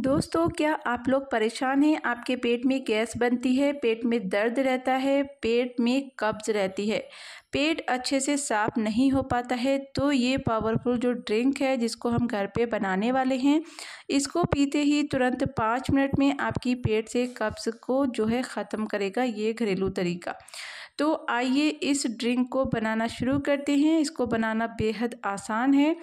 दोस्तों क्या आप लोग परेशान हैं आपके पेट में गैस बनती है पेट में दर्द रहता है पेट में कब्ज रहती है पेट अच्छे से साफ नहीं हो पाता है तो ये पावरफुल जो ड्रिंक है जिसको हम घर पे बनाने वाले हैं इसको पीते ही तुरंत पाँच मिनट में आपकी पेट से कब्ज़ को जो है ख़त्म करेगा ये घरेलू तरीका तो आइए इस ड्रिंक को बनाना शुरू करते हैं इसको बनाना बेहद आसान है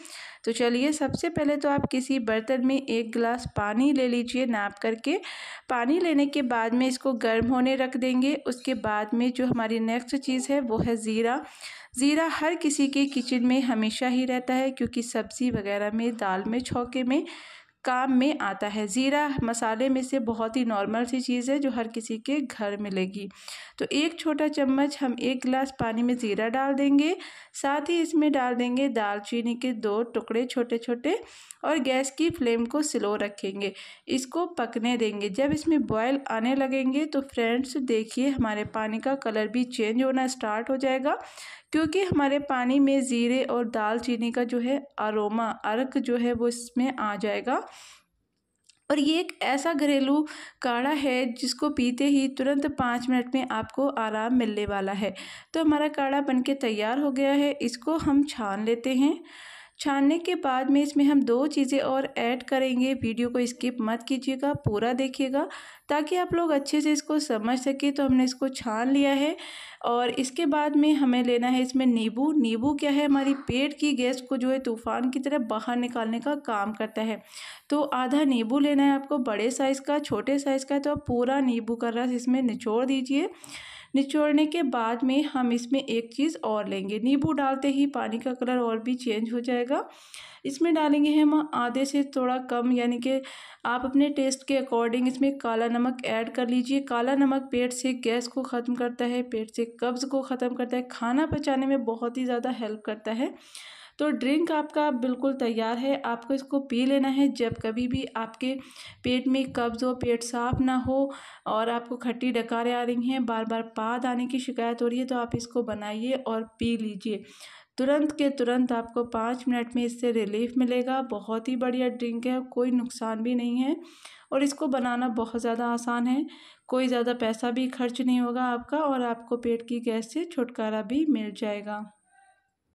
तो चलिए सबसे पहले तो आप किसी बर्तन में एक गिलास पानी ले लीजिए नाप करके पानी लेने के बाद में इसको गर्म होने रख देंगे उसके बाद में जो हमारी नेक्स्ट चीज़ है वो है ज़ीरा ज़ीरा ज़ीरा हर किसी के किचन में हमेशा ही रहता है क्योंकि सब्ज़ी वगैरह में दाल में छौके में काम में आता है ज़ीरा मसाले में से बहुत ही नॉर्मल सी चीज़ है जो हर किसी के घर मिलेगी तो एक छोटा चम्मच हम एक गिलास पानी में ज़ीरा डाल देंगे साथ ही इसमें डाल देंगे दालचीनी के दो टुकड़े छोटे छोटे और गैस की फ्लेम को स्लो रखेंगे इसको पकने देंगे जब इसमें बॉयल आने लगेंगे तो फ्रेंड्स देखिए हमारे पानी का कलर भी चेंज होना स्टार्ट हो जाएगा क्योंकि हमारे पानी में ज़ीरे और दालचीनी का जो है अरोमा अर्क जो है वो इसमें आ जाएगा और ये एक ऐसा घरेलू काढ़ा है जिसको पीते ही तुरंत पाँच मिनट में आपको आराम मिलने वाला है तो हमारा काढ़ा बनके तैयार हो गया है इसको हम छान लेते हैं छानने के बाद में इसमें हम दो चीज़ें और ऐड करेंगे वीडियो को स्किप मत कीजिएगा पूरा देखिएगा ताकि आप लोग अच्छे से इसको समझ सके तो हमने इसको छान लिया है और इसके बाद में हमें लेना है इसमें नींबू नींबू क्या है हमारी पेट की गैस को जो है तूफान की तरह बाहर निकालने का काम करता है तो आधा नींबू लेना है आपको बड़े साइज़ का छोटे साइज़ का तो आप पूरा नींबू का रस इसमें निचोड़ दीजिए निचोड़ने के बाद में हम इसमें एक चीज़ और लेंगे नींबू डालते ही पानी का कलर और भी चेंज हो जाएगा इसमें डालेंगे हम आधे से थोड़ा कम यानी कि आप अपने टेस्ट के अकॉर्डिंग इसमें काला नमक ऐड कर लीजिए काला नमक पेट से गैस को ख़त्म करता है पेट से कब्ज़ को ख़त्म करता है खाना पचाने में बहुत ही ज़्यादा हेल्प करता है तो ड्रिंक आपका बिल्कुल तैयार है आपको इसको पी लेना है जब कभी भी आपके पेट में कब्ज़ हो पेट साफ ना हो और आपको खट्टी डकारें आ रही हैं बार बार पाद आने की शिकायत हो रही है तो आप इसको बनाइए और पी लीजिए तुरंत के तुरंत आपको पाँच मिनट में इससे रिलीफ मिलेगा बहुत ही बढ़िया ड्रिंक है कोई नुकसान भी नहीं है और इसको बनाना बहुत ज़्यादा आसान है कोई ज़्यादा पैसा भी खर्च नहीं होगा आपका और आपको पेट की गैस से छुटकारा भी मिल जाएगा